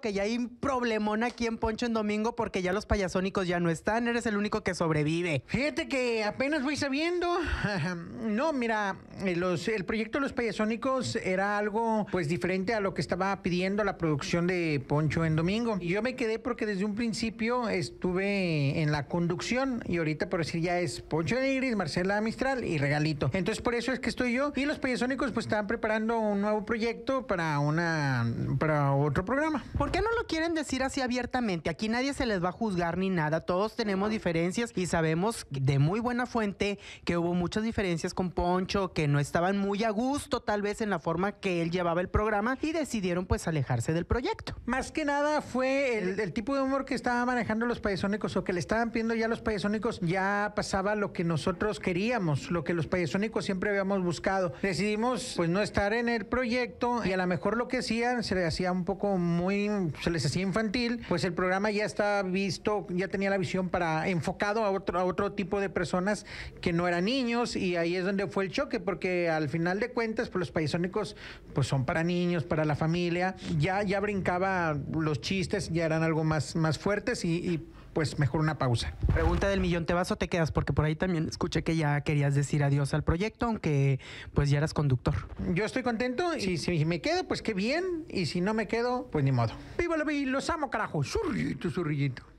que ya hay un problemón aquí en Poncho en Domingo porque ya los payasónicos ya no están, eres el único que sobrevive. Fíjate que apenas voy sabiendo. No, mira, eh, los, el proyecto de los payasónicos era algo pues diferente a lo que estaba pidiendo la producción de Poncho en Domingo. Y yo me quedé porque desde un principio estuve en la conducción y ahorita por decir ya es Poncho de Iris, Marcela Mistral y Regalito. Entonces por eso es que estoy yo y los payasónicos pues están preparando un nuevo proyecto para una para otro programa. ¿Por qué no lo quieren decir así abiertamente? Aquí nadie se les va a juzgar ni nada. Todos tenemos diferencias y sabemos de muy buena fuente que hubo muchas diferencias con Poncho, que no estaban muy a gusto tal vez en la forma que él llevaba el programa y decidieron pues alejarse del proyecto. Más que nada fue el, tipo de humor que estaba manejando los payasónicos o que le estaban pidiendo ya los payasónicos, ya pasaba lo que nosotros queríamos, lo que los payasónicos siempre habíamos buscado. Decidimos pues no estar en el proyecto y a lo mejor lo que hacían se le hacía un poco muy se les hacía infantil, pues el programa ya estaba visto, ya tenía la visión para enfocado a otro, a otro tipo de personas que no eran niños y ahí es donde fue el choque, porque al final de cuentas, pues los paisónicos pues son para niños, para la familia, ya, ya brincaba los chistes, ya eran algo más, más fuertes y, y pues mejor una pausa. Pregunta del millón, ¿te vas o te quedas? Porque por ahí también escuché que ya querías decir adiós al proyecto, aunque pues ya eras conductor. Yo estoy contento y si me quedo, pues qué bien. Y si no me quedo, pues ni modo. Viva la los amo, carajo. Surrillito, surrillito.